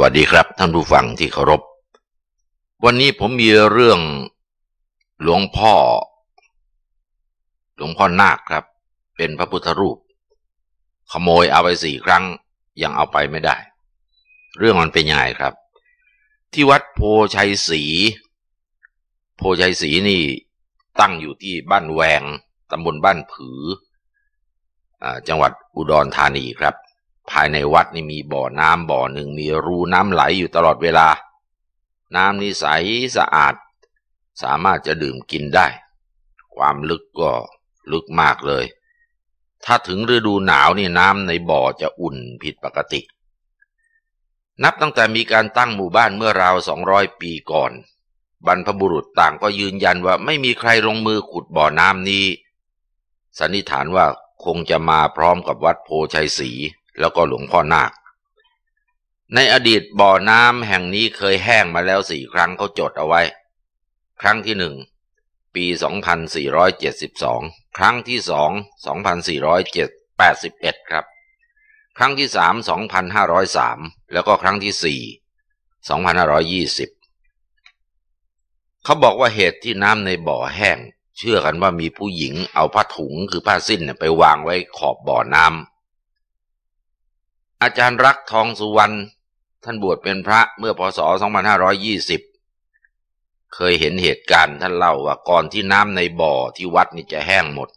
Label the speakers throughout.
Speaker 1: วัสดีครับท่านผู้ฟังที่เคารพ วันนี้ผมมีเรื่องหลวงพ่อ หลวงพ่อนาคครับ เป็นพระพุทธรูป ขโมยเอาไปสี่ครั้ง ยังเอาไปไม่ได้ เรื่องมันเป็นยังไงครับ ที่วัดโพชัยศรีโพชัยศรีนี่ตั้งอยู่ที่บ้านแวงตำบลบ้านผืออจังหวัดอุดรธานีครับภายในวัดนี่มีบ่อน้ำบ่อหนึ่งมีรูน้ำไหลอยู่ตลอดเวลา น้ำนี่ใสสะอาด สามารถจะดื่มกินได้ ความลึกก็ลึกมากเลย ถ้าถึงฤดูหนาวนี่น้ำในบ่อจะอุ่นผิดปกติ นับตั้งแต่มีการตั้งหมู่บ้านเมื่อราวสองร้อยปีก่อน บรรพบุรุษต่างก็ยืนยันว่าไม่มีใครลงมือขุดบ่อน้ำนี้ สันนิษฐานว่าคงจะมาพร้อมกับวัดโพชัยศรีแล้วก็หลวงพ่อนาคในอดีตบ่อน้ำแห่งนี้เคยแห้งมาแล้วสี่ครั้งเขาจดเอาไว้ ครั้งที่หนึ่งปี 2472 ครั้งที่สอง2481ครับ ครั้งที่สาม2503 แล้วก็ครั้งที่สี่2520ขาบอกว่าเหตุที่น้ำในบ่อแห้ง เชื่อกันว่ามีผู้หญิงเอาผ้าถุงคือผ้าสิ้นไปวางไว้ขอบบ่อน้ำอาจารย์รักทองสุวรรณท่านบวชเป็นพระเมื่อพศ2520 เคยเห็นเหตุการณ์ท่านเล่าว่าก่อนที่น้ำในบ่อที่วัดนี่จะแห้งหมด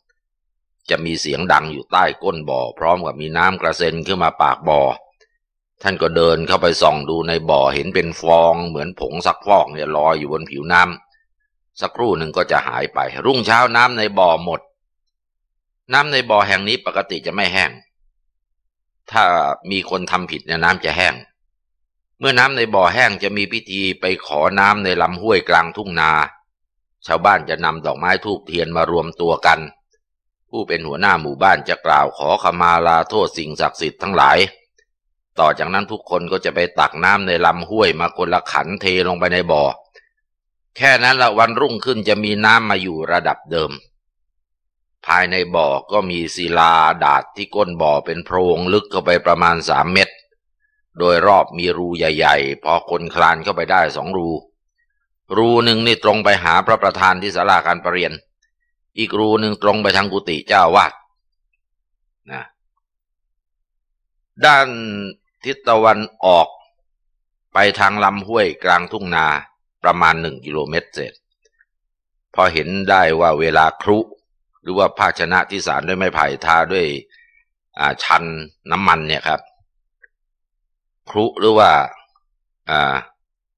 Speaker 1: จะมีเสียงดังอยู่ใต้ก้นบ่อ พร้อมกับมีน้ำกระเซ็นขึ้นมาปากบ่อ ท่านก็เดินเข้าไปส่องดูในบ่อเห็นเป็นฟองเหมือนผงซักฟอกเนี่ยลอยอยู่บนผิวน้ำสักครู่หนึ่งก็จะหายไปรุ่งเช้าน้ำในบ่อหมด น้ำในบ่อแห่งนี้ปกติจะไม่แห้งถ้ามีคนทำผิดเนี่ยน้ำจะแห้ง เมื่อน้ำในบ่อแห้งจะมีพิธีไปขอน้ำในลำห้วยกลางทุ่งนา ชาวบ้านจะนำดอกไม้ทูบเทียนมารวมตัวกัน ผู้เป็นหัวหน้าหมู่บ้านจะกล่าวขอขมาลาโทษสิ่งศักดิ์สิทธิ์ทั้งหลาย ต่อจากนั้นทุกคนก็จะไปตักน้ำในลำห้วยมาคนละขันเทลงไปในบ่อ แค่นั้นละวันรุ่งขึ้นจะมีน้ำมาอยู่ระดับเดิมภายในบ่อก็มีศิลาดาดที่ก้นบ่อเป็นโพรงลึกเข้าไปประมาณสามเมตร โดยรอบมีรูใหญ่ๆ พอคนคลานเข้าไปได้สองรู รูหนึ่งนี่ตรงไปหาพระประธานที่ศาลาการประเรียน อีกรูหนึ่งตรงไปทางกุฏิเจ้าวาดนะด้านทิศตะวันออก ไปทางลำห้วยกลางทุ่งนาประมาณหนึ่งกิโลเมตรเศษพอเห็นได้ว่าเวลาครุหรือว่าภาชนะที่สารด้วยไม้ไผ่ทาด้วยชันน้ำมันเนี่ยครับครุหรือว่า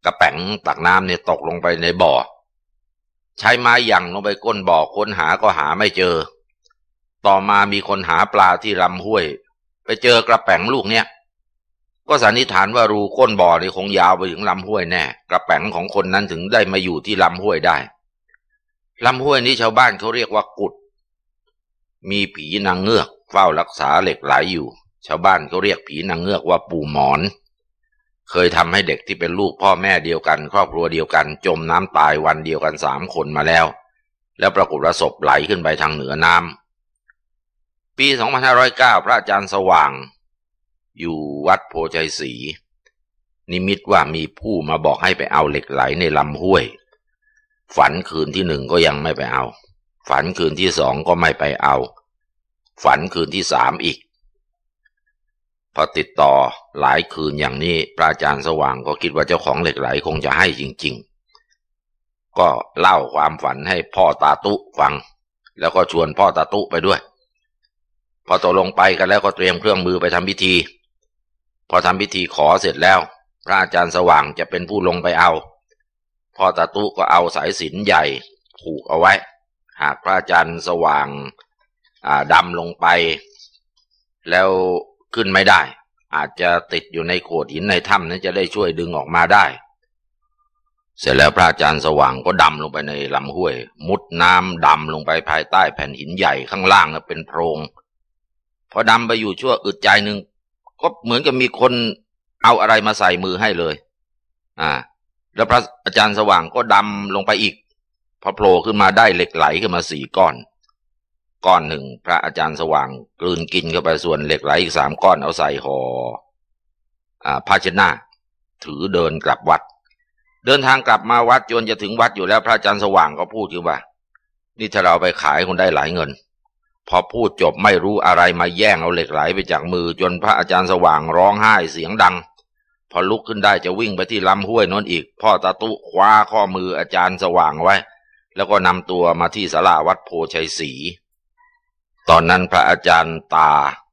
Speaker 1: กระแป๋งตักน้ำเนี่ยตกลงไปในบ่อใช้ไม้ยังลงไปก้นบ่อค้นหาก็หาไม่เจอ ต่อมามีคนหาปลาที่ลำห้วย ไปเจอกระแป๋งลูกเนี่ยก็สันนิษฐานว่ารูก้นบ่อนี่คงยาวไปถึงลำห้วยแน่กระแป๋งของคนนั้นถึงได้มาอยู่ที่ลำห้วยได้ลำห้วยนี้ชาวบ้านเขาเรียกว่ากุดมีผีนางเงือกเฝ้ารักษาเหล็กไหลอยู่ ชาวบ้านก็เรียกผีนางเงือกว่าปู่หมอน เคยทำให้เด็กที่เป็นลูกพ่อแม่เดียวกัน ครอบครัวเดียวกัน จมน้ำตายวันเดียวกันสามคนมาแล้ว แล้วปรากฏระศพไหลขึ้นไปทางเหนือน้ำ ปี2509พระอาจารย์สว่าง อยู่วัดโพชัยศรีนิมิตว่ามีผู้มาบอกให้ไปเอาเหล็กไหลในลำห้วย ฝันคืนที่หนึ่งก็ยังไม่ไปเอาฝันคืนที่สองก็ไม่ไปเอา ฝันคืนที่สามอีก พอติดต่อหลายคืนอย่างนี้พระอาจารย์สว่างก็คิดว่าเจ้าของเหล็กไหลคงจะให้จริง ๆ ก็เล่าความฝันให้พ่อตาตุฟัง แล้วก็ชวนพ่อตาตุไปด้วย พอตกลงไปกันแล้วก็เตรียมเครื่องมือไปทำพิธี พอทำพิธีขอเสร็จแล้ว พระอาจารย์สว่างจะเป็นผู้ลงไปเอา พ่อตาตุก็เอาสายสินใหญ่ผูกเอาไว้หากพระจันทร์สว่างดำลงไป แล้วขึ้นไม่ได้ อาจจะติดอยู่ในโขดหินในถ้ำนั้นจะได้ช่วยดึงออกมาได้ เสร็จแล้วพระอาจารย์ สว่างก็ ดำลงไปในลำห้วย มุดน้ำดำลงไปภายใต้แผ่นหินใหญ่ข้างล่างเป็นโพรงพอดำไปอยู่ชั่วอึดใจหนึ่งก็เหมือนกับมีคนเอาอะไรมาใส่มือให้เลย อ่า แล้วพระอาจารย์สว่างก็ดำลงไปอีกพอโผล่ขึ้นมาได้เหล็กไหลขึ้นมาสี่ก้อน ก้อนหนึ่งพระอาจารย์สว่าง กลืนกินเข้าไปส่วนเหล็กไหลอีกสามก้อนเอาใส่หอ่อภาชนะถือเดินกลับวัด เดินทางกลับมาวัดจนจะถึงวัดอยู่แล้วพระอาจารย์สว่างก็พูดขึ้นว่า นี่ถ้าเราไปขายคนได้หลายเงิน พอพูดจบไม่รู้อะไรมาแย่งเอาเหล็กไหลไปจากมือจนพระอาจารย์สว่างร้องไห้เสียงดัง พอลุกขึ้นได้จะวิ่งไปที่ลำห้วยนนท์อีก พ่อตาตุคว้าข้อมืออาจารย์สว่างไว้แล้วก็นำตัวมาที่สาราวัดโพชัยศรีตอนนั้นพระอาจารย์ตา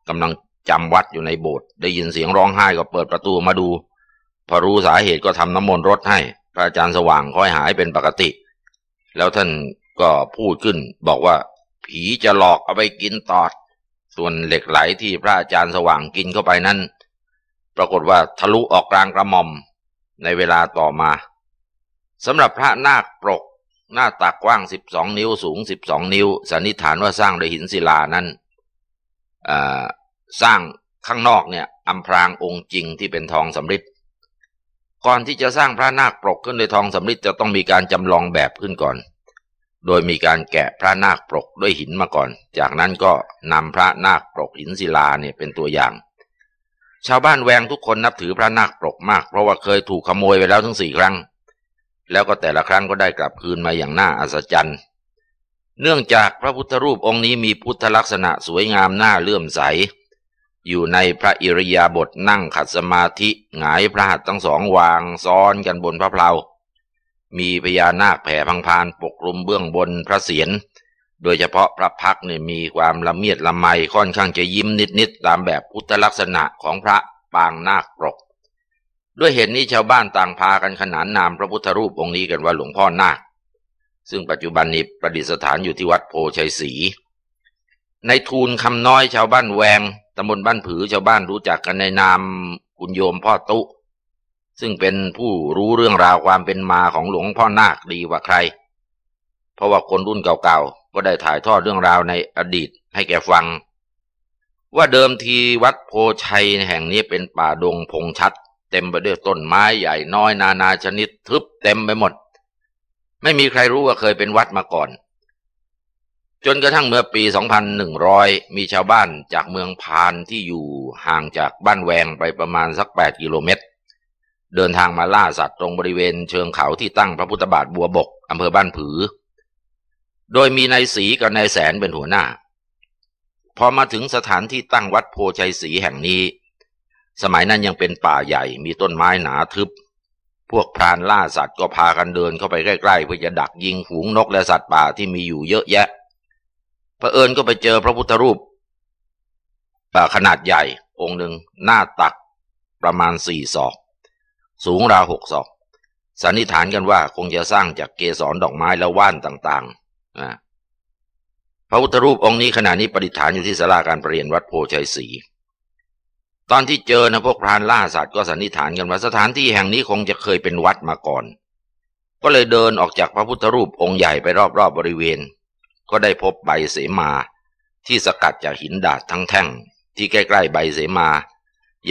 Speaker 1: กำลังจำวัดอยู่ในโบสถ์ได้ยินเสียงร้องไห้ก็เปิดประตูมาดูพอรู้สาเหตุก็ทำน้ำมนต์รดให้พระอาจารย์สว่างค่อยหายเป็นปกติ แล้วท่านก็พูดขึ้นบอกว่าผีจะหลอกเอาไปกินตอด ส่วนเหล็กไหลที่พระอาจารย์สว่างกินเข้าไปนั้น ปรากฏว่าทะลุออกกลางกระหม่อมในเวลาต่อมาสำหรับพระนาคปรกหน้าตักกว้างสิบสองนิ้ว สูงสิบสองนิ้ว สันนิษฐานว่าสร้างโดยหินศิลานั้นสร้างข้างนอกเนี่ยอมพรางองค์จริงที่เป็นทองสำริดก่อนที่จะสร้างพระนาคปรกขึ้นด้วยทองสำริดจะต้องมีการจำลองแบบขึ้นก่อน โดยมีการแกะพระนาคปรกด้วยหินมาก่อน จากนั้นก็นำพระนาคปรกหินศิลาเนี่ยเป็นตัวอย่าง ชาวบ้านแวงทุกคนนับถือพระนาคปรกมากเพราะว่าเคยถูกขโมยไปแล้วถึงสี่ครั้งแล้วก็แต่ละครั้งก็ได้กลับคืนมาอย่างน่าอัศจรรย์ เนื่องจากพระพุทธรูปองค์นี้มีพุทธลักษณะสวยงามน่าเลื่อมใส อยู่ในพระอิริยาบถนั่งขัดสมาธิหงายพระหัตถ์ทั้งสองวางซ้อนกันบนพระเพลา มีพญานาคแผ่พังพานปกคลุมเบื้องบนพระเศียร โดยเฉพาะพระพักเนี่ยมีความละเมียดละไมค่อนข้างจะยิ้มนิดๆตามแบบพุทธลักษณะของพระปางนาคปรกด้วยเหตุนนี้ชาวบ้านต่างพากันขนานนามพระพุทธรูปองค์นี้กันว่าหลวงพ่อนาค ซึ่งปัจจุบันนี้ประดิษฐานอยู่ที่วัดโพชัยศรีในทูลคำน้อยชาวบ้านแวง ตำบลบ้านผือชาวบ้านรู้จักกันในนามคุณโยมพ่อตุ ซึ่งเป็นผู้รู้เรื่องราวความเป็นมาของหลวงพ่อนาคดีกว่าใคร เพราะว่าคนรุ่นเก่าๆก็ได้ถ่ายทอดเรื่องราวในอดีตให้แกฟัง ว่าเดิมทีวัดโพชัยแห่งนี้เป็นป่าดงพงชัดเต็มไปด้วยต้นไม้ใหญ่ น้อยนานาชนิดทึบเต็มไปหมด ไม่มีใครรู้ว่าเคยเป็นวัดมาก่อน จนกระทั่งเมื่อปี 2100 มีชาวบ้านจากเมืองพานที่อยู่ห่างจากบ้านแวงไปประมาณสัก 8 กิโลเมตร เดินทางมาล่าสัตว์ตรงบริเวณเชิงเขาที่ตั้งพระพุทธบาทบัวบก อำเภอบ้านผือ โดยมีนายสีกับนายแสนเป็นหัวหน้า พอมาถึงสถานที่ตั้งวัดโพชัยศรีแห่งนี้สมัยนั้นยังเป็นป่าใหญ่ มีต้นไม้หนาทึบ พวกพรานล่าสัตว์ก็พากันเดินเข้าไปใกล้ๆเพื่อจะดักยิงหูงนกและสัตว์ป่าที่มีอยู่เยอะแยะ พระเอิญก็ไปเจอพระพุทธรูปขนาดใหญ่ องค์หนึ่ง หน้าตักประมาณสี่ศอก สูงราวหกศอกสันนิษฐานกันว่า คงจะสร้างจากเกสรดอกไม้และว่านต่างๆ พระพุทธรูปองค์นี้ขณะนี้ประดิษฐานอยู่ที่สาราการปรเปลียนวัดโพชัยศรีตอนที่เจอนะพวกพรานล่าสัตว์ก็สันนิษฐานกันว่าสถานที่แห่งนี้คงจะเคยเป็นวัดมาก่อน ก็เลยเดินออกจากพระพุทธรูปองค์ใหญ่ไปรอบๆบบริเวณ ก็ได้พบใบเสมา ที่สกัดจากหินดาดทั้งแท่งที่ใกล้ๆใบเสมา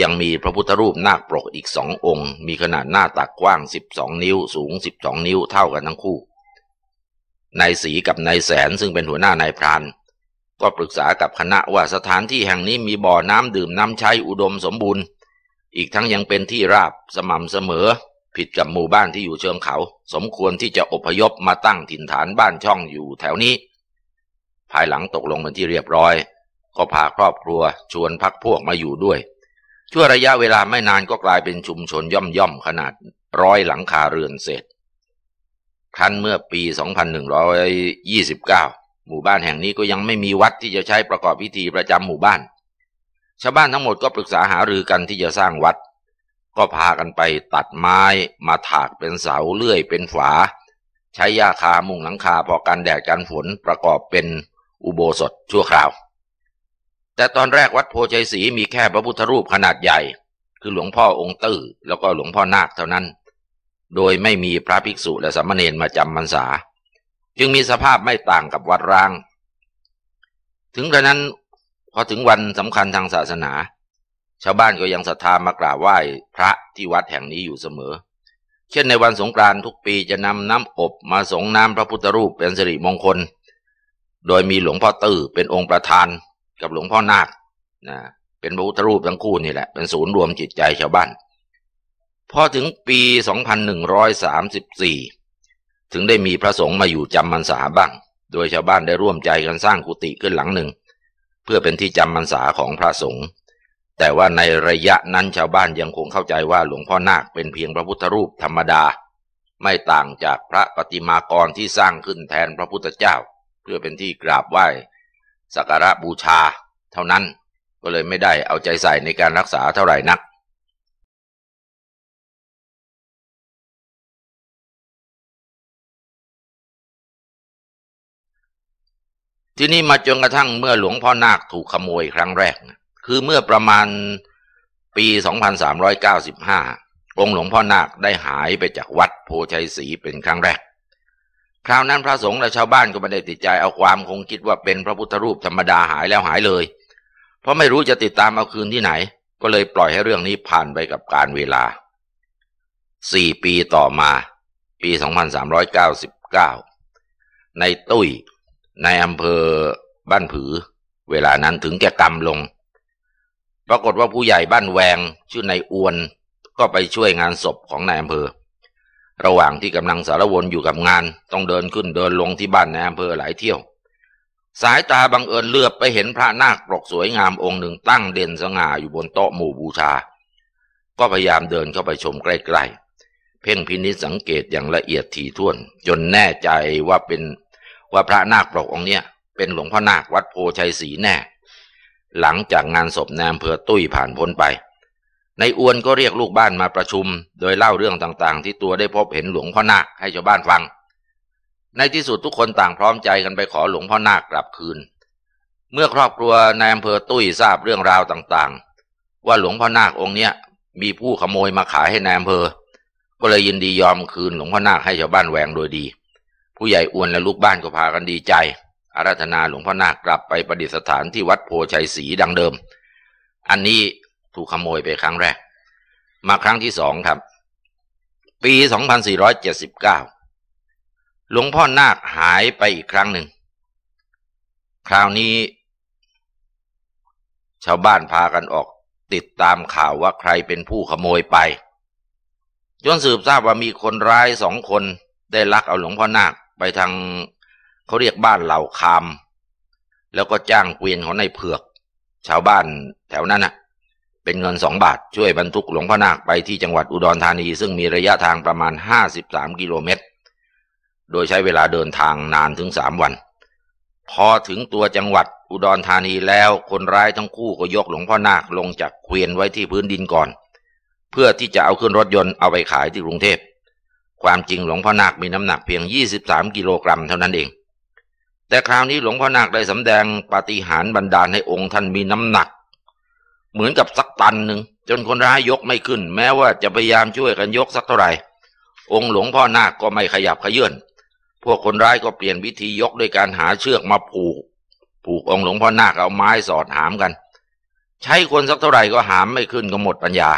Speaker 1: ยังมีพระพุทธรูปนาคปรกอีกสององค์ มีขนาดหน้าตักกว้าง 12 นิ้วสูง 12 นิ้ว เท่ากันทั้งคู่นายสีกับนายแสนซึ่งเป็นหัวหน้านายพรานก็ปรึกษากับคณะว่าสถานที่แห่งนี้มีบ่อน้ำดื่มน้ำใช้ อุดมสมบูรณ์ อีกทั้งยังเป็นที่ราบสม่ำเสมอ ผิดกับหมู่บ้านที่อยู่เชิงเขา สมควรที่จะอพยพมาตั้งถิ่นฐานบ้านช่องอยู่แถวนี้ ภายหลังตกลงเป็นที่เรียบร้อย ก็พาครอบครัวชวนพักพวกมาอยู่ด้วย ชั่วระยะเวลาไม่นานก็กลายเป็นชุมชนย่อมย่อมขนาดร้อยหลังคาเรือนเสร็จทัานเมื่อปี 2 1 2 9หมู่บ้านแห่งนี้ก็ยังไม่มีวัดที่จะใช้ประกอบพิธีประจำหมู่บ้าน ชาวบ้านทั้งหมดก็ปรึกษาหารือกันที่จะสร้างวัด ก็พากันไปตัดไม้มาถากเป็นเสาเลื่อยเป็นฝา ใช้ยาคามุงหลังคาพอกันแดดกันฝนประกอบเป็นอุโบสถชั่วคราว แต่ตอนแรกวัดโพชัยศรีมีแค่พระพุทธรูปขนาดใหญ่ คือหลวงพ่อองค์ตื้อแล้วก็หลวงพ่อนาคเท่านั้น โดยไม่มีพระภิกษุและสามเณรมาจำมรรษาจึงมีสภาพไม่ต่างกับวัดร้าง ถึงกระนั้นพอถึงวันสำคัญทางศาสนา ชาวบ้านก็ยังศรัทธามากราบไหว้พระที่วัดแห่งนี้อยู่เสมอ เช่นในวันสงกรานต์ทุกปีจะนำน้ำอบมาสงน้ำพระพุทธรูปเป็นสิริมงคล โดยมีหลวงพ่อตื้อเป็นองค์ประธานกับหลวงพ่อนาคนะเป็นพระพุทธรูปทั้งคู่นี่แหละ เป็นศูนย์รวมจิตใจชาวบ้าน พอถึงปี 2134ถึงได้มีพระสงฆ์มาอยู่จำมันสาบ้าง โดยชาวบ้านได้ร่วมใจกันสร้างกุฏิขึ้นหลังหนึ่ง เพื่อเป็นที่จำมันสาของพระสงฆ์ แต่ว่าในระยะนั้นชาวบ้านยังคงเข้าใจว่าหลวงพ่อนาคเป็นเพียงพระพุทธรูปธรรมดา ไม่ต่างจากพระปฏิมากรที่สร้างขึ้นแทนพระพุทธเจ้า เพื่อเป็นที่กราบไหว้สักการะบูชา เท่านั้น ก็เลยไม่ได้เอาใจใส่ในการรักษาเท่าไหร่นักที่นี่มาจนกระทั่งเมื่อหลวงพ่อนาคถูกขโมยครั้งแรก คือเมื่อประมาณปี 2395 องค์หลวงพ่อนาคได้หายไปจากวัดโพชัยศรีเป็นครั้งแรก คราวนั้นพระสงฆ์และชาวบ้านก็ไม่ได้ติดใจเอาความคงคิดว่าเป็นพระพุทธรูปธรรมดาหายแล้วหายเลย เพราะไม่รู้จะติดตามเอาคืนที่ไหน ก็เลยปล่อยให้เรื่องนี้ผ่านไปกับการเวลา4ปีต่อมา ปี 2399 ในตุ้ยนายอำเภอบ้านผือเวลานั้นถึงแก่กรรมลง ปรากฏว่าผู้ใหญ่บ้านแวงชื่อนายอวน ก็ไปช่วยงานศพของนายอำเภอ ระหว่างที่กำลังสารวนอยู่กับงาน ต้องเดินขึ้นเดินลงที่บ้านนายอำเภอหลายเที่ยว สายตาบังเอิญเลือบไปเห็นพระนาคปกสวยงามองค์หนึ่งตั้งเด่นสง่าอยู่บนโต๊ะหมู่บูชา ก็พยายามเดินเข้าไปชมใกล้ ๆ เพ่งพินิษสังเกตอย่างละเอียดถี่ถ้วน จนแน่ใจว่าเป็นว่าพระนาคปลกองเนี้ยเป็นหลวงพ่อนาควัดโพชัยศรีแน่ หลังจากงานศพนายอำเภอตุ้ยผ่านพ้นไป ในอวนก็เรียกลูกบ้านมาประชุม โดยเล่าเรื่องต่างๆ ที่ตัวได้พบเห็นหลวงพ่อนาคให้ชาวบ้านฟัง ในที่สุดทุกคนต่างพร้อมใจกันไปขอหลวงพ่อนาคกลับคืน เมื่อครอบครัวนายอำเภอตุ้ยทราบเรื่องราวต่างๆ ว่าหลวงพ่อนาคองค์เนี้ยมีผู้ขโมยมาขายให้นายอำเภอก็เลยยินดียอมคืนหลวงพ่อนาคให้ชาวบ้านแหวงโดยดีผู้ใหญ่อ้วนและลูกบ้านก็พากันดีใจ อาราธนาหลวงพ่อนาคกลับไปประดิษฐานที่วัดโพชัยศรีดังเดิม อันนี้ถูกขโมยไปครั้งแรก มาครั้งที่สองครับ ปี 2479 หลวงพ่อนาคหายไปอีกครั้งหนึ่ง คราวนี้ ชาวบ้านพากันออก ติดตามข่าวว่าใครเป็นผู้ขโมยไป จนสืบทราบว่ามีคนร้ายสองคนได้ลักเอาหลวงพ่อนาคไปทางเขาเรียกบ้านเหล่าคาม แล้วก็จ้างเกวียนของนายเผือก ชาวบ้านแถวนั้นน่ะ เป็นเงินสองบาทช่วยบรรทุกหลวงพ่อนาคไปที่จังหวัดอุดรธานีซึ่งมีระยะทางประมาณห้าสสิบามกิโลเมตร โดยใช้เวลาเดินทางนานถึงสามวัน พอถึงตัวจังหวัดอุดรธานีแล้วคนร้ายทั้งคู่ก็ยกหลวงพ่อนาคลงจากเกวียนไว้ที่พื้นดินก่อน เพื่อที่จะเอาขึ้นรถยนต์เอาไปขายที่กรุงเทพความจริงหลวงพ่อนาคมีน้ำหนักเพียง 23 กิโลกรัมเท่านั้นเอง แต่คราวนี้หลวงพ่อนาคได้สำแดงปาฏิหาริย์บรรดาลให้องค์ท่านมีน้ำหนัก เหมือนกับสักตันหนึ่งจนคนร้ายยกไม่ขึ้น แม้ว่าจะพยายามช่วยกันยกสักเท่าไหร่ องค์หลวงพ่อนาคก็ไม่ขยับขยื่นพวกคนร้ายก็เปลี่ยนวิธียกด้วยการหาเชือกมาผูกผูกองค์หลวงพ่อนาคเอาไม้สอดหามกัน ใช้คนสักเท่าไหร่ก็หามไม่ขึ้นก็หมดปัญญา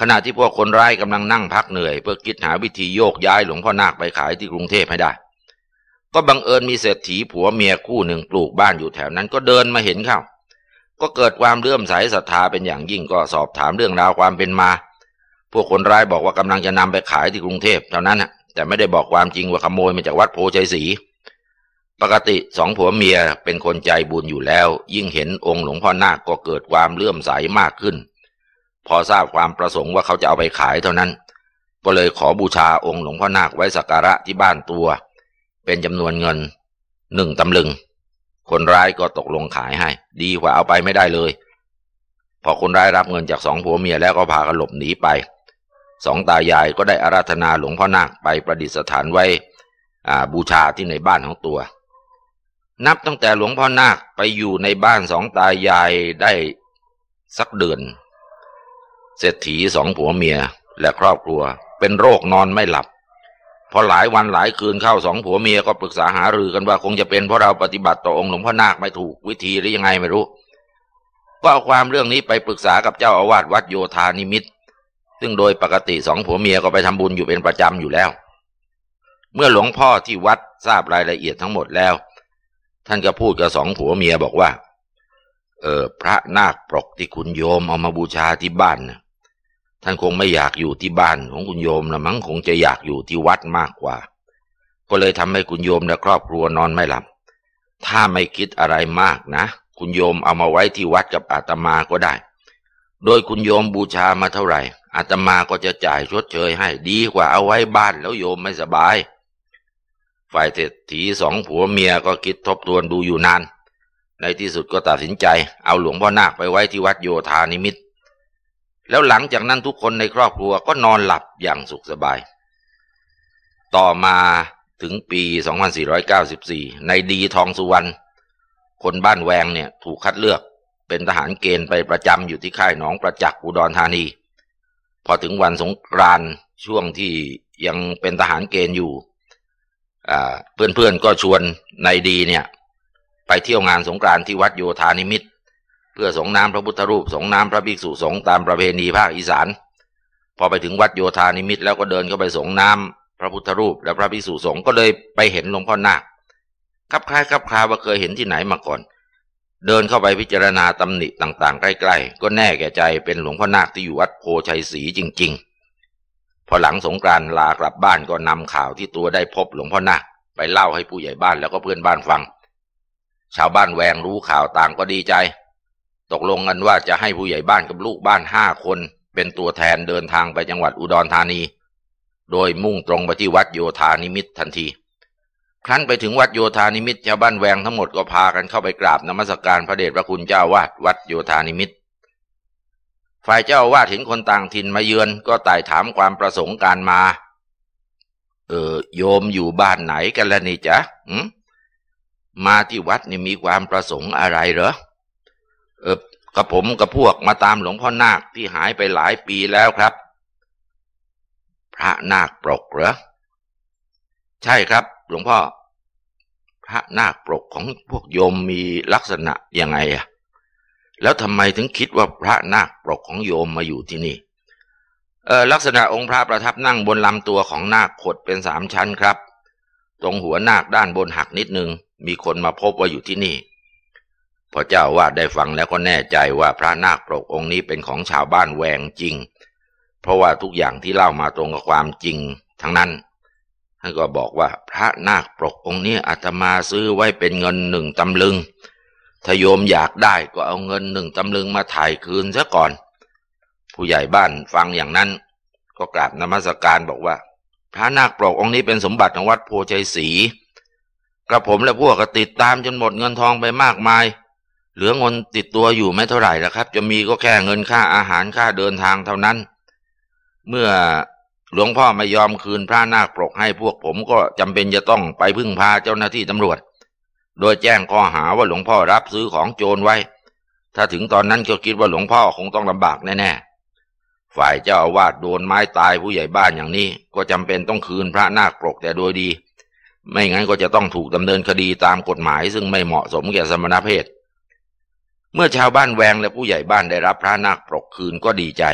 Speaker 1: ขณะที่พวกคนร้ายกำลังนั่งพักเหนื่อยเพื่อคิดหาวิธีโยกย้ายหลวงพ่อนาคไปขายที่กรุงเทพให้ได้ ก็บังเอิญมีเศรษฐีผัวเมียคู่หนึ่งปลูกบ้านอยู่แถวนั้นก็เดินมาเห็นเข้า ก็เกิดความเลื่อมใสศรัทธาเป็นอย่างยิ่งก็สอบถามเรื่องราวความเป็นมา พวกคนร้ายบอกว่ากำลังจะนำไปขายที่กรุงเทพเท่านั้นนะแต่ไม่ได้บอกความจริงว่าขโมยมาจากวัดโพชัยศรี ปกติสองผัวเมียเป็นคนใจบุญอยู่แล้ว ยิ่งเห็นองค์หลวงพ่อนาคก็เกิดความเลื่อมใสมากขึ้นพอทราบความประสงค์ว่าเขาจะเอาไปขายเท่านั้น ก็เลยขอบูชาองค์หลวงพ่อนาคไว้สักการะที่บ้านตัว เป็นจำนวนเงินหนึ่งตำลึง คนร้ายก็ตกลงขายให้ ดีกว่าเอาไปไม่ได้เลย พอคนร้ายรับเงินจากสองผัวเมียแล้วก็พากันหลบหนีไปสองตายายก็ได้อาราธนาหลวงพ่อนาคไปประดิษฐานไว้บูชาที่ในบ้านของตัว นับตั้งแต่หลวงพ่อนาค ไปอยู่ในบ้านสองตายายได้สักเดือนเศรษฐีสองผัวเมียและครอบครัวเป็นโรคนอนไม่หลับพอหลายวันหลายคืนเข้าสองผัวเมียก็ปรึกษาหารือกันว่าคงจะเป็นเพราะเราปฏิบัติต่อองค์หลวงพ่อนาคไม่ถูกวิธีหรือยังไงไม่รู้ ก็เอาความเรื่องนี้ไปปรึกษากับเจ้าอาวาสวัดโยธานิมิตซึ่งโดยปกติสองผัวเมียก็ไปทำบุญอยู่เป็นประจำอยู่แล้ว เมื่อหลวงพ่อที่วัดทราบรายละเอียดทั้งหมดแล้ว ท่านก็พูดกับสองผัวเมียบอกว่า เออ พระนาคปรกที่คุณโยมเอามาบูชาที่บ้านนะท่านคงไม่อยากอยู่ที่บ้านของคุณโยมนะมั้งคงจะอยากอยู่ที่วัดมากกว่าก็เลยทำให้คุณโยมและครอบครัวนอนไม่หลับถ้าไม่คิดอะไรมากนะ คุณโยมเอามาไว้ที่วัดกับอาตมาก็ได้ โดยคุณโยมบูชามาเท่าไหร่ อาตมาก็จะจ่ายชดเชยให้ดีกว่าเอาไว้บ้านแล้วโยมไม่สบาย ฝ่ายเศรษฐีสองผัวเมียก็คิดทบทวนดูอยู่นานในที่สุดก็ตัดสินใจ เอาหลวงพ่อนาคไปไว้ที่วัดโยธานิมิตแล้วหลังจากนั้นทุกคนในครอบครัวก็นอนหลับอย่างสุขสบาย ต่อมาถึงปี 2494 ในดีทองสุวรรณ คนบ้านแวงเนี่ยถูกคัดเลือกเป็นทหารเกณฑ์ไปประจำอยู่ที่ค่ายหนองประจักษ์อุดรธานี พอถึงวันสงกรานต์ช่วงที่ยังเป็นทหารเกณฑ์อยู่ เพื่อนๆก็ชวนในดีเนี่ยไปเที่ยวงานสงกรานต์ที่วัดโยธานิมิตรเพื่อสงน้ำพระพุทธรูปสงน้ำพระภิกษุสงตามประเพณีภาคอีสาน พอไปถึงวัดโยธานิมิตแล้วก็เดินเข้าไปสงน้ำพระพุทธรูปและพระภิกษุสงก็เลยไปเห็นหลวงพ่อนาคคับคล้ายคับคาว่าเคยเห็นที่ไหนมาก่อน เดินเข้าไปพิจารณาตำหนิต่างๆ ใกล้ ๆ ก็แน่แก่ใจเป็นหลวงพ่อนาคที่อยู่วัดโพชัยศรีจริง ๆ พอหลังสงกรานลากลับบ้านก็นำข่าวที่ตัวได้พบหลวงพ่อนาคไปเล่าให้ผู้ใหญ่บ้านแล้วก็เพื่อนบ้านฟัง ชาวบ้านแวงรู้ข่าวต่างก็ดีใจตกลงกันว่าจะให้ผู้ใหญ่บ้านกับลูกบ้านห้าคน เป็นตัวแทนเดินทางไปจังหวัดอุดรธานี โดยมุ่งตรงไปที่วัดโยธานิมิตทันที ครั้นไปถึงวัดโยธานิมิตชาวบ้านแวงทั้งหมดก็พากันเข้าไปกราบนมัสกการพระเดชพระคุณเจ้าวาดวัดโยธานิมิตฝ่ายเจ้าวาดเห็นคนต่างถิ่นมาเยือน ก็ไต่ถามความประสงค์การมา เออโยมอยู่บ้านไหนกันล่ะนี่จ๊ะมาที่วัดนี่มีความประสงค์อะไรเหรอเออกับผมกับพวกมาตามหลวงพ่อนาคที่หายไปหลายปีแล้วครับ พระนาคปรกเหรอ ใช่ครับ หลวงพ่อพระนาคปรกของพวกโยมมีลักษณะยังไงอะแล้วทำไมถึงคิดว่าพระนาคปรกของโยมมาอยู่ที่นี่เออลักษณะองค์พระประทับนั่งบนลำตัวของนาคขดเป็นสามชั้นครับ ตรงหัวนาคด้านบนหักนิดนึง มีคนมาพบว่าอยู่ที่นี่พอเจ้าวาดได้ฟังแล้วก็แน่ใจว่าพระนาคปรกองค์นี้เป็นของชาวบ้านแวงจริง เพราะว่าทุกอย่างที่เล่ามาตรงกับความจริง ทั้งนั้น ท่านก็บอกว่าพระนาคปรกองค์นี้อาตมาซื้อไว้เป็นเงินหนึ่งตำลึง ถ้าโยมอยากได้ก็เอาเงินหนึ่งตำลึงมาถ่ายคืนซะก่อน ผู้ใหญ่บ้านฟังอย่างนั้น ก็กราบนมัสการบอกว่า พระนาคปลอกองค์นี้เป็นสมบัติของวัดโพชัยศรีกระผมและพวกก็ติดตามจนหมดเงินทองไปมากมายเหลือเงินติดตัวอยู่ไม่เท่าไหร่ละครับ จะมีก็แค่เงินค่าอาหารค่าเดินทางเท่านั้น เมื่อหลวงพ่อไม่ยอมคืนพระนาคปลกให้พวกผมก็จำเป็นจะต้องไปพึ่งพาเจ้าหน้าที่ตำรวจ โดยแจ้งข้อหาว่าหลวงพ่อรับซื้อของโจรไว้ ถ้าถึงตอนนั้นก็คิดว่าหลวงพ่อคงต้องลำบากแน่ๆ ฝ่ายเจ้าอาวาสโดนไม้ตายผู้ใหญ่บ้านอย่างนี้ ก็จำเป็นต้องคืนพระนาคปลกแต่โดยดี ไม่งั้นก็จะต้องถูกดำเนินคดีตามกฎหมาย ซึ่งไม่เหมาะสมแก่สมณเพศเมื่อชาวบ้านแวงและผู้ใหญ่บ้านได้รับพระนาคปรกคืนก็ดีใจ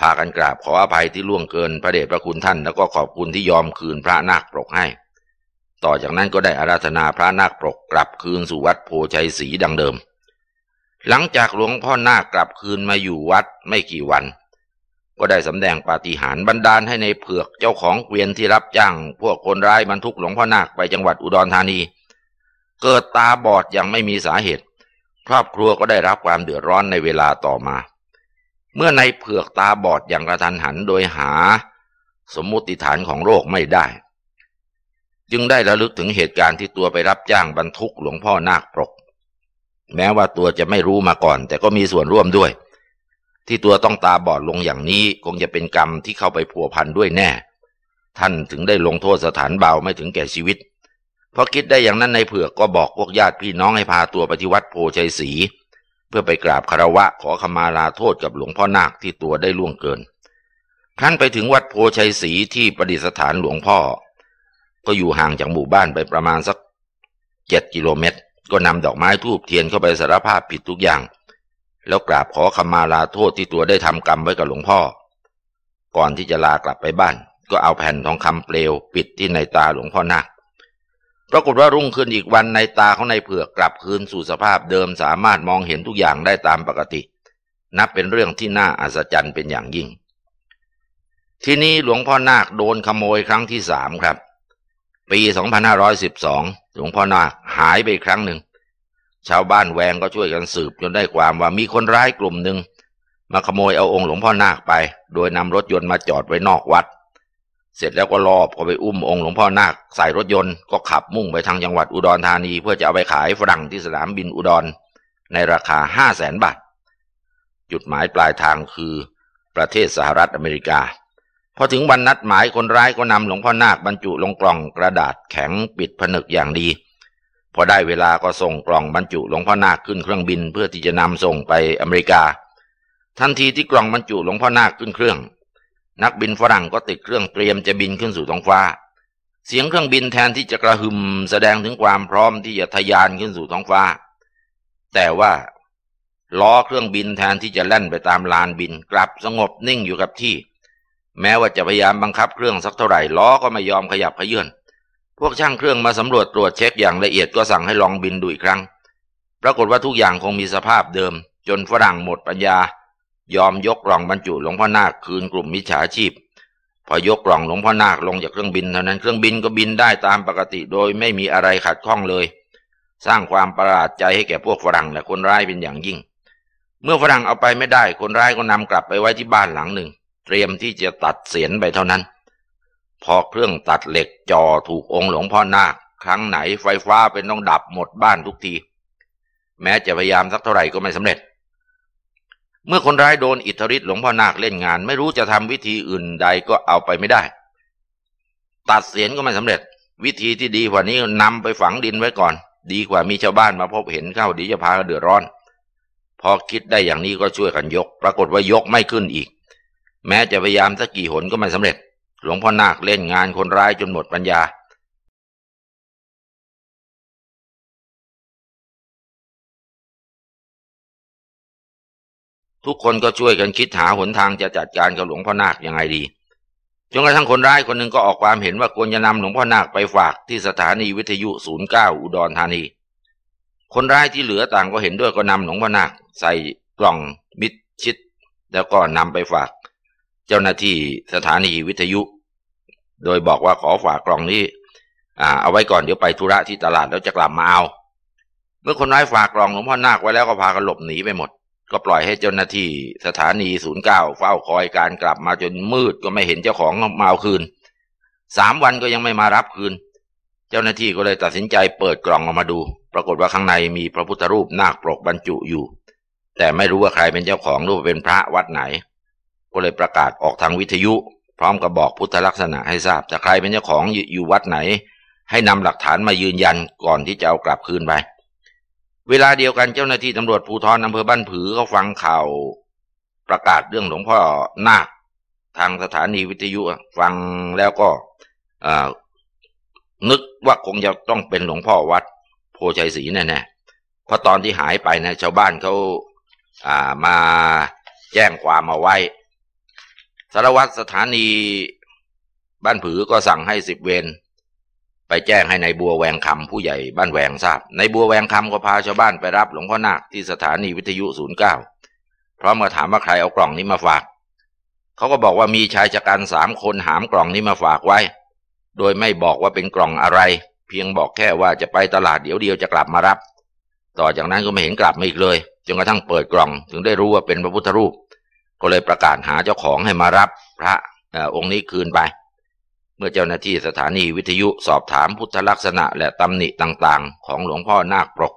Speaker 1: พากันกราบขออภัยที่ล่วงเกินพระเดชพระคุณท่านแล้วก็ขอบคุณที่ยอมคืนพระนาคปรกให้ ต่อจากนั้นก็ได้อาราธนาพระนาคปรกกลับคืนสู่วัดโพชัยศรีดังเดิม หลังจากหลวงพ่อนาคกลับคืนมาอยู่วัดไม่กี่วัน ก็ได้สำแดงปาฏิหาริย์บันดาลให้ในเผือกเจ้าของเกวียนที่รับจ้างพวกคนร้ายบรรทุกหลวงพ่อนาคไปจังหวัดอุดรธานีเกิดตาบอดอย่างไม่มีสาเหตุครอบครัวก็ได้รับความเดือดร้อนในเวลาต่อมา เมื่อในเผือกตาบอดอย่างกระทันหันโดยหาสมมุติฐานของโรคไม่ได้ จึงได้ระลึกถึงเหตุการณ์ที่ตัวไปรับจ้างบรรทุกหลวงพ่อนาคปรกแม้ว่าตัวจะไม่รู้มาก่อน แต่ก็มีส่วนร่วมด้วย ที่ตัวต้องตาบอดลงอย่างนี้คงจะเป็นกรรมที่เข้าไปผัวพันด้วยแน่ ท่านถึงได้ลงโทษสถานเบาไม่ถึงแก่ชีวิตพอคิดได้อย่างนั้นในเผือกก็บอกพวกญาติพี่น้องให้พาตัวไปที่วัดโพชัยศรีเพื่อไปกราบคารวะขอขมาลาโทษกับหลวงพ่อนาคที่ตัวได้ล่วงเกินครั้นไปถึงวัดโพชัยศรีที่ประดิษฐานหลวงพ่อ ก็อยู่ห่างจากหมู่บ้านไปประมาณสักเจ็ดกิโลเมตร ก็นำดอกไม้ทูบเทียนเข้าไปสารภาพผิดทุกอย่าง แล้วกราบขอขมาลาโทษที่ตัวได้ทำกรรมไว้กับหลวงพ่อ ก่อนที่จะลากลับไปบ้าน ก็เอาแผ่นทองคำเปลวปิดที่ในตาหลวงพ่อนาคปรากฏว่ารุ่งขึ้นอีกวันในตาของนายเผือก กลับคืนสู่สภาพเดิมสามารถมองเห็นทุกอย่างได้ตามปกติ นับเป็นเรื่องที่น่าอัศจรรย์เป็นอย่างยิ่ง ที่นี้หลวงพ่อนาคโดนขโมยครั้งที่สามครับ ปี 2512 หลวงพ่อนาคหายไปครั้งหนึ่ง ชาวบ้านแวงก็ช่วยกันสืบจนได้ความว่ามีคนร้ายกลุ่มหนึ่งมาขโมยเอาองค์หลวงพ่อนาคไป โดยนำรถยนต์มาจอดไว้นอกวัดเสร็จแล้วก็รอบก็ไปอุ้มองค์หลวงพ่อนาคใส่รถยนต์ก็ขับมุ่งไปทางจังหวัดอุดรธานีเพื่อจะเอาไปขายฝรั่งที่สนามบินอุดรในราคาห้าแสนบาทจุดหมายปลายทางคือประเทศสหรัฐอเมริกา พอถึงวันนัดหมายคนร้ายก็นำหลวงพ่อนาคบรรจุลงกล่องกระดาษแข็งปิดผนึกอย่างดี พอได้เวลาก็ส่งกล่องบรรจุหลวงพ่อนาคขึ้นเครื่องบินเพื่อที่จะนำส่งไปอเมริกา ทันทีที่กล่องบรรจุหลวงพ่อนาคขึ้นเครื่องนักบินฝรั่งก็ติดเครื่องเตรียมจะบินขึ้นสู่ท้องฟ้า เสียงเครื่องบินแทนที่จะกระหึ่มแสดงถึงความพร้อมที่จะทะยานขึ้นสู่ท้องฟ้า แต่ว่า ล้อเครื่องบินแทนที่จะแล่นไปตามลานบินกลับ สงบนิ่งอยู่กับที่ แม้ว่าจะพยายามบังคับเครื่องสักเท่าไหร่ล้อก็ไม่ยอมขยับขยื่นพวกช่างเครื่องมาสำรวจตรวจเช็คอย่างละเอียดก็สั่งให้ลองบินดูอีกครั้ง ปรากฏว่าทุกอย่างคงมีสภาพเดิม จนฝรั่งหมดปัญญายอมยกรลองบรรจุหลวงพ่อนาคคืนกลุ่มมิจฉาชีพ พอยกรลองหลวงพ่อนาคลงจากเครื่องบินเท่านั้นเครื่องบินก็บินได้ตามปกติโดยไม่มีอะไรขัดข้องเลย สร้างความประหลาดใจให้แก่พวกฝรั่งและคนร้ายเป็นอย่างยิ่ง เมื่อฝรั่งเอาไปไม่ได้คนร้ายก็นำกลับไปไว้ที่บ้านหลังหนึ่ง เตรียมที่จะตัดเสียนไปเท่านั้น พอเครื่องตัดเหล็กจ่อถูกองค์หลวงพ่อนาคครั้งไหนไฟฟ้าเป็นต้องดับหมดบ้านทุกที แม้จะพยายามสักเท่าไหร่ก็ไม่สำเร็จเมื่อคนร้ายโดนอิทธิฤทธิ์หลวงพ่อนาคเล่นงาน ไม่รู้จะทำวิธีอื่นใดก็เอาไปไม่ได้ ตัดเสียนก็ไม่สำเร็จ วิธีที่ดีกว่านี้นำไปฝังดินไว้ก่อน ดีกว่ามีชาวบ้านมาพบเห็นเข้าดีจะพาเดือดร้อนพอคิดได้อย่างนี้ก็ช่วยกันยก ปรากฏว่ายกไม่ขึ้นอีก แม้จะพยายามสักกี่หนก็ไม่สำเร็จ หลวงพ่อนาคเล่นงานคนร้ายจนหมดปัญญาทุกคนก็ช่วยกันคิดหาหนทางจะจัดการกับหลวงพ่อนาคยังไงดี จนกระทั่งคนร้ายคนหนึ่งก็ออกความเห็นว่าควรจะนำหลวงพ่อนาคไปฝากที่สถานีวิทยุศูนย์เก้าอุดรธานี คนร้ายที่เหลือต่างก็เห็นด้วยก็นำหลวงพ่อนาคใส่กล่องมิดชิดแล้วก็นำไปฝากเจ้าหน้าที่สถานีวิทยุ โดยบอกว่าขอฝากกล่องนี้เอาไว้ก่อนเดี๋ยวไปธุระที่ตลาดแล้วจะกลับมาเอา เมื่อคนร้ายฝากกล่องหลวงพ่อนาคไว้แล้วก็พากันหลบหนีไปหมดก็ปล่อยให้เจ้าหน้าที่สถานีศูนย์เก้าเฝ้าคอยการกลับมาจนมืดก็ไม่เห็นเจ้าของมาเาคืน สามวันก็ยังไม่มารับคืน เจ้าหน้าที่ก็เลยตัดสินใจเปิดกล่องออกมาดู ปรากฏว่าข้างในมีพระพุทธรูปนาคปลกบรรจุอยู่ แต่ไม่รู้ว่าใครเป็นเจ้าของหรือเป็นพระวัดไหนก็เลยประกาศออกทางวิทยุพร้อมกับบอกพุทธลักษณะให้ทราบแต่ใครเป็นเจ้าของอยู่วัดไหน ให้นำหลักฐานมายืนยันก่อนที่จะเอากลับคืนไปเวลาเดียวกันเจ้าหน้าที่ตำรวจภูธรอำเภอบ้านผือเขาฟังข่าวประกาศเรื่องหลวงพ่อนาคทางสถานีวิทยุฟังแล้วก็นึกว่าคงจะต้องเป็นหลวงพ่อวัด โพชัยศรีแน่ๆเพราะตอนที่หายไปนะชาวบ้านเขาามาแจ้งความมาไว้สารวัตรสถานีบ้านผือก็สั่งให้สิบเวรไปแจ้งให้ในบัวแวงคำผู้ใหญ่บ้านแวงทราบ ในบัวแวงคำก็พาชาวบ้านไปรับ หลวงพ่อนาคที่สถานีวิทยุศูนย์เก้าพร้อมับถามว่าใครเอากล่องนี้มาฝาก เขาก็บอกว่ามีชายชะกันสามคนหามกล่องนี้มาฝากไว้ โดยไม่บอกว่าเป็นกล่องอะไร เพียงบอกแค่ว่าจะไปตลาดเดี๋ยวเดียวจะกลับมารับ ต่อจากนั้นก็ไม่เห็นกลับมาอีกเลย จนกระทั่งเปิดกล่อง ถึงได้รู้ว่าเป็นพระพุทธรูป ก็เลยประกาศหาเจ้าของให้มารับ พระองค์นี้คืนไปเมื่อเจ้าหน้าที่สถานีวิทยุสอบถามพุทธลักษณะและตำหนิต่างๆของหลวงพ่อนาคปรก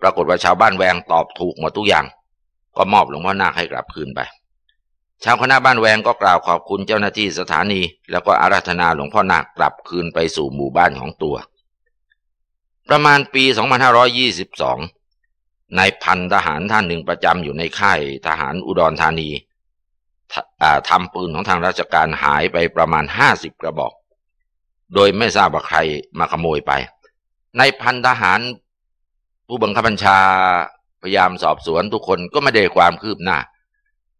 Speaker 1: ปรากฏว่าชาวบ้านแวงตอบถูกหมดทุกอย่าง ก็มอบหลวงพ่อนาคให้กลับคืนไป ชาวคณะบ้านแวงก็กล่าวขอบคุณเจ้าหน้าที่สถานี แล้วก็อาราธนาหลวงพ่อนาคกลับคืนไปสู่หมู่บ้านของตัว ประมาณปี 2522นายพันทหารท่านหนึ่งประจำอยู่ในค่ายทหารอุดรธานีทำปืนของทางราชการหายไปประมาณห้าสิบกระบอก โดยไม่ทราบว่าใครมาขโมยไป ในพันทหาร ผู้บังคับบัญชา พยายามสอบสวนทุกคนก็ไม่ได้ความคืบหน้า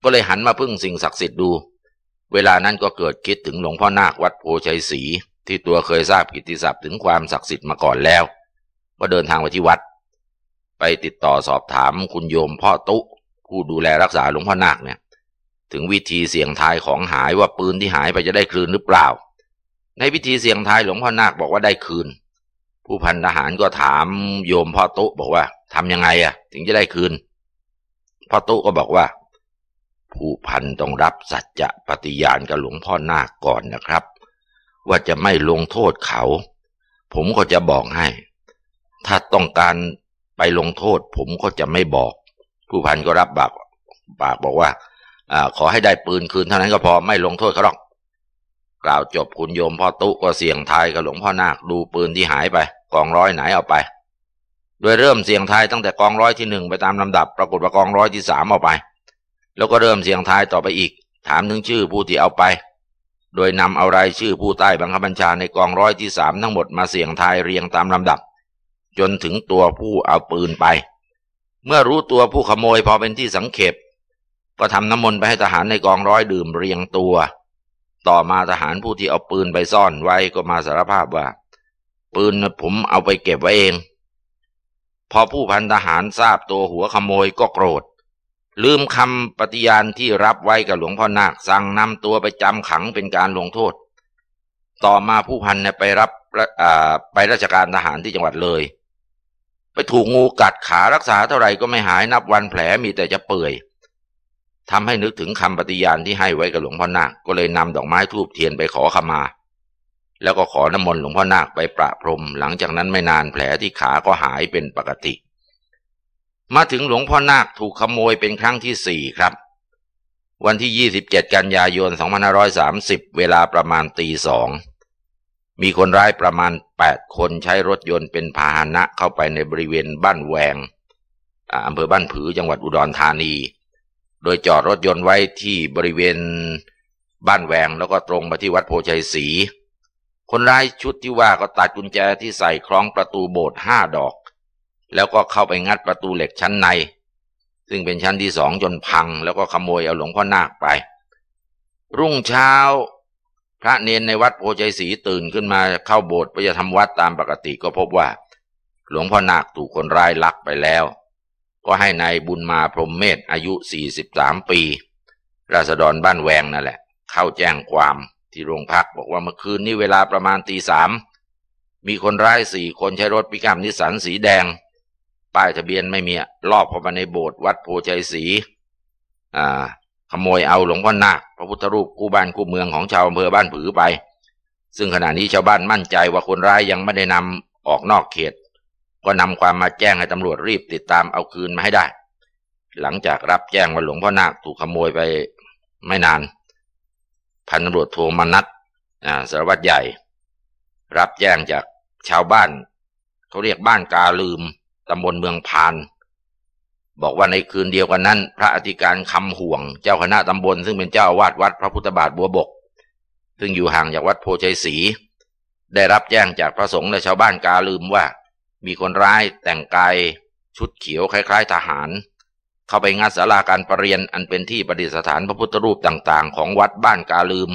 Speaker 1: ก็เลยหันมาพึ่งสิ่งศักดิ์สิทธิ์ดู เวลานั้นก็เกิดคิดถึงหลวงพ่อนาควัดโพชัยศรีที่ตัวเคยทราบกิติศัพท์ถึงความศักดิ์สิทธิ์มาก่อนแล้ว ก็เดินทางไปที่วัด ไปติดต่อสอบถามคุณโยมพ่อตุผู้ดูแลรักษาหลวงพ่อนาคเนี่ยถึงวิธีเสี่ยงทายของหายว่าปืนที่หายไปจะได้คืนหรือเปล่า ในพิธีเสี่ยงทายหลวงพ่อนาคบอกว่าได้คืน ผู้พันทหารก็ถามโยมพ่อตุบอกว่าทำยังไงอะถึงจะได้คืน พ่อตุก็บอกว่า ผู้พันต้องรับสัจจะปฏิญาณกับหลวงพ่อนาคก่อนนะครับ ว่าจะไม่ลงโทษเขา ผมก็จะบอกให้ ถ้าต้องการไปลงโทษ ผมก็จะไม่บอก ผู้พันก็รับบากปากบอกว่าอขอให้ได้ปืนคืนเท่านั้นก็พอไม่ลงโทษเขาหรอกกล่าวจบคุณโยมพ่อตุก็เสียงทายกับหลวงพ่อนาคดูปืนที่หายไปกองร้อยไหนเอาไปโดยเริ่มเสียงทายตั้งแต่กองร้อยที่หนึ่งไปตามลำดับ ปรากฏว่ากองร้อยที่สามเอาไป แล้วก็เริ่มเสียงทายต่อไปอีก ถามถึงชื่อผู้ที่เอาไป โดยนำเอารายชื่อผู้ใต้บังคับบัญชาในกองร้อยที่สามทั้งหมดมาเสียงทายเรียงตามลำดับ จนถึงตัวผู้เอาปืนไป เมื่อรู้ตัวผู้ขโมยพอเป็นที่สังเขปก็ทำน้ำมนต์ไปให้ทหารในกองร้อยดื่มเรียงตัว ต่อมาทหารผู้ที่เอาปืนไปซ่อนไว้ก็มาสารภาพว่า ปืนผมเอาไปเก็บไว้เอง พอผู้พันทหารทราบตัวหัวขโมยก็โกรธ ลืมคำปฏิญาณที่รับไว้กับหลวงพ่อนาคสั่งนำตัวไปจำขังเป็นการลงโทษ ต่อมาผู้พันไปรับไปราชการทหารที่จังหวัดเลย ไปถูกงูกัดขารักษาเท่าไหร่ก็ไม่หายนับวันแผลมีแต่จะเปื่อยทำให้นึกถึงคำปฏิญาณที่ให้ไว้กับหลวงพ่อนาคก็เลยนำดอกไม้ทูบเทียนไปขอขมา แล้วก็ขอน้ำมนต์หลวงพ่อนาคไปประพรมหลังจากนั้นไม่นานแผลที่ขาก็หายเป็นปกติ มาถึงหลวงพ่อนาคถูกขโมยเป็นครั้งที่สี่ครับ วันที่ 27 กันยายน2530 เวลาประมาณตีสองมีคนร้ายประมาณ 8 คนใช้รถยนต์เป็นพาหนะเข้าไปในบริเวณบ้านแวงอำเภอบ้านผือจังหวัดอุดรธานีโดยจอดรถยนต์ไว้ที่บริเวณ บ้านแหวงแล้วก็ตรงมาที่ วัดโพชัยศรีคนร้ายชุดที่ว่าก็ตัดกุญแจที่ใส่คล้องประตูโบสถ์ห้าดอก แล้วก็เข้าไปงัดประตูเหล็กชั้นใน ซึ่งเป็นชั้นที่สองจนพังแล้วก็ขโมยเอาหลวงพ่อนาคไป รุ่งเช้าพระเนน ในวัดโพชัยศรีตื่นขึ้นมาเข้าโบสถ์ไปจะทำวัดตามปกติก็พบว่า หลวงพ่อนาคถูกคนร้ายลักไปแล้วก็ให้ในายบุญมาพรหมเมธอายุ 43 ปี ราษฎรบ้านแวงนั่นแหละ เข้าแจ้งความที่โรงพักบอกว่าเมื่อคืนนี้เวลาประมาณตีสามมีคนร้ายสี่คนใช้รถปิกาัพนิสสันสีแดงป้ายทะเบียนไม่มีลอบเข้ามาในโบสถ์วัดโพชัยศรีขโมยเอาหลวงพ่อนาคพระพุทธรูปกู้บ้านกู้เมืองของชาวอำเภอบ้านผือไป ซึ่งขณะนี้ชาวบ้านมั่นใจว่าคนร้ายยังไม่ได้นำออกนอกเขตก็นำความมาแจ้งให้ตำรวจรีบติดตามเอาคืนมาให้ได้ หลังจากรับแจ้งว่าหลวงพ่อนาคถูกขโมยไปไม่นาน พันตำรวจโทมนัทสารวัตรใหญ่ รับแจ้งจากชาวบ้าน เขาเรียกบ้านกาลืมตำบลเมืองพาน บอกว่าในคืนเดียวกันนั้น พระอธิการคำห่วงเจ้าคณะตำบลซึ่งเป็นเจ้าวาดวัดพระพุทธบาทบัวบก ซึ่งอยู่ห่างจากวัดโพชัยศรีได้รับแจ้งจากพระสงฆ์และชาวบ้านกาลืมว่ามีคนร้ายแต่งกายชุดเขียวคล้ายๆ ทหาร เข้าไปงัดศาลาการประเรียน อันเป็นที่ประดิษฐานพระพุทธรูปต่างๆ ของวัดบ้านกาลืม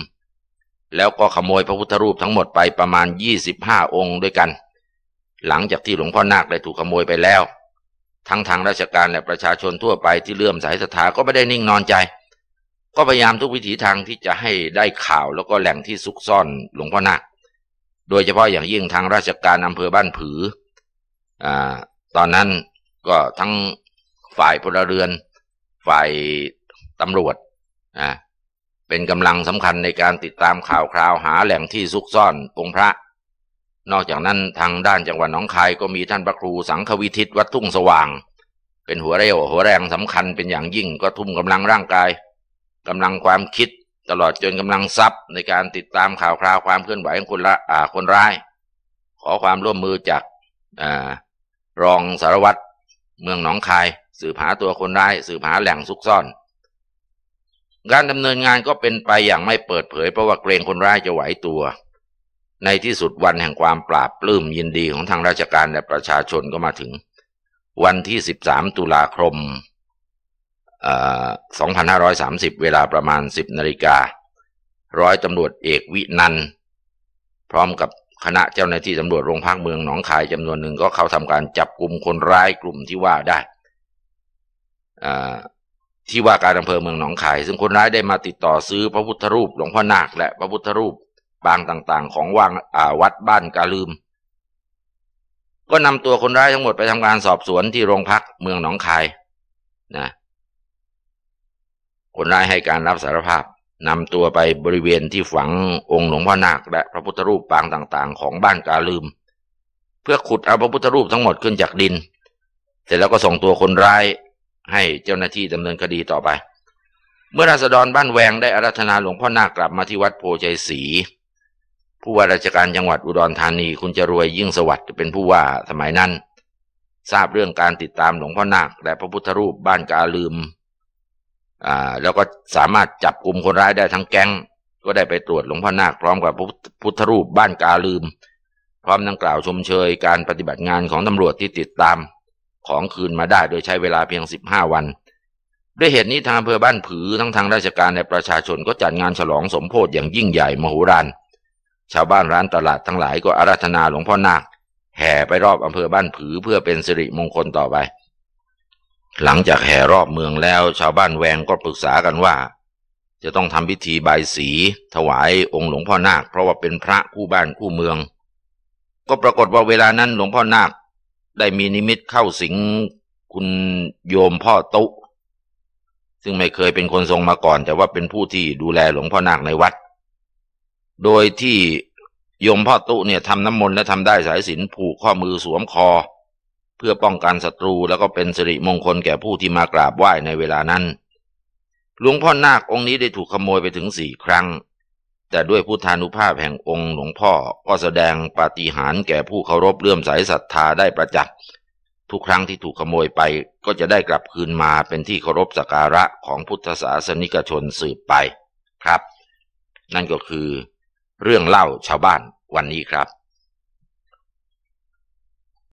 Speaker 1: แล้วก็ขโมยพระพุทธรูปทั้งหมดไปประมาณ 25 องค์ด้วยกัน หลังจากที่หลวงพ่อนาคได้ถูกขโมยไปแล้ว ทั้งทางราชการและประชาชนทั่วไปที่เลื่อมสายศรัทธาก็ไม่ได้นิ่งนอนใจ ก็พยายามทุกวิถีทางที่จะให้ได้ข่าวแล้วก็แหล่งที่ซุกซ่อนหลวงพ่อนาคโดยเฉพาะอย่างยิ่งทางราชการอำเภอบ้านผืออตอนนั้นก็ทั้งฝ่ายพลเรือน ฝ่ายตำรวจเป็นกำลังสำคัญในการติดตามข่าวคราวหาแหล่งที่ซุกซ่อนองค์พระ นอกจากนั้นทางด้านจังหวัดหนองคายก็มีท่านพระครูสังควิทิตวัดทุ่งสว่าง เป็นหัวเรี่ยวหัวแรงสำคัญเป็นอย่างยิ่งก็ทุ่มกำลังร่างกายกำลังความคิดตลอดจนกำลังทรัพย์ในการติดตามข่าวคราวความเคลื่อนไหวของคนละคนร้าย ขอความร่วมมือจากอ่ารองสารวัตร เมืองหนองคาย สืบหาตัวคนร้าย สืบหาแหล่งซุกซ่อน การดำเนินงานก็เป็นไปอย่างไม่เปิดเผย เพราะว่าเกรงคนร้ายจะไหวตัว ในที่สุดวันแห่งความปราบปลื้มยินดีของทางราชการและประชาชนก็มาถึง วันที่ 13 ตุลาคม2530 เวลาประมาณ 10นาฬิการ้อยตำรวจเอกวินัน พร้อมกับคณะเจ้าหน้าที่ตำรวจโรงพักเมืองหนองคายจำนวนหนึ่งก็เข้าทำการจับกลุ่มคนร้ายกลุ่มที่ว่าได้ที่ว่าการอำเภอเมืองหนองคายซึ่งคนร้ายได้มาติดต่อซื้อพระพุทธรูปหลวงพ่อนาคและพระพุทธรูปบางต่าง ๆ ของวังวัดบ้านกาลืมก็นำตัวคนร้ายทั้งหมดไปทำการสอบสวนที่โรงพักเมืองหนองคายนะ คนร้ายให้การรับสารภาพนำตัวไปบริเวณที่ฝังองค์หลวงพ่อนาคและพระพุทธรูปปางต่างๆ ของบ้านกาลืม เพื่อขุดเอาพระพุทธรูปทั้งหมดขึ้นจากดิน เสร็จแล้วก็ส่งตัวคนร้ายให้เจ้าหน้าที่ดำเนินคดีต่อไป เมื่อราษฎรบ้านแวงได้อารัธนาหลวงพ่อนาคกลับมาที่วัดโพชัยศรีผู้ว่าราชการจังหวัดอุดรธานีคุณจะรวยยิ่งสวัสดิ์เป็นผู้ว่าสมัยนั้น ทราบเรื่องการติดตามหลวงพ่อนาคและพระพุทธรูปบ้านกาลืมอ่าแล้วก็สามารถจับกลุ่มคนร้ายได้ทั้งแก๊งก็ได้ไปตรวจหลวงพ่อนาคพร้อมกับพุทธรูปบ้านกาลืมพร้อมทั้งกล่าวชมเชยการปฏิบัติงานของตำรวจที่ติดตามของคืนมาได้โดยใช้เวลาเพียง 15 วัน ด้วยเหตุนี้ทางอำเภอบ้านผือทั้งทางราชการและประชาชนก็จัดงานฉลองสมโพธิอย่างยิ่งใหญ่มโหฬารชาวบ้านร้านตลาดทั้งหลายก็อาราธนาหลวงพ่อนาคแห่ไปรอบอำเภอบ้านผือเพื่อเป็นสิริมงคลต่อไปหลังจากแห่รอบเมืองแล้วชาวบ้านแวงก็ปรึกษากันว่า จะต้องทำพิธีบายสี ถวายองค์หลวงพ่อนาคเพราะว่าเป็นพระคู่บ้านคู่เมือง ก็ปรากฏว่าเวลานั้นหลวงพ่อนาคได้มีนิมิตเข้าสิง คุณโยมพ่อตุซึ่งไม่เคยเป็นคนทรงมาก่อน แต่ว่าเป็นผู้ที่ดูแลหลวงพ่อนาคในวัด โดยที่โยมพ่อตุเนี่ยทำน้ำมนต์และทำได้สายสินผูกข้อมือสวมคอเพื่อป้องกันศัตรูแล้วก็เป็นสิริมงคลแก่ผู้ที่มากราบไหว้ในเวลานั้นหลวงพ่อนาคองค์นี้ได้ถูกขโมยไปถึงสี่ครั้ง แต่ด้วยพุทธานุภาพแห่งองค์หลวงพ่อก็แสดงปาฏิหาริย์แก่ผู้เคารพเลื่อมใสศรัทธาได้ประจักษ์ทุกครั้งที่ถูกขโมยไปก็จะได้กลับคืนมาเป็นที่เคารพสักการะของพุทธศาสนิกชนสืบไป ครับ นั่นก็คือเรื่องเล่าชาวบ้านวันนี้ครับ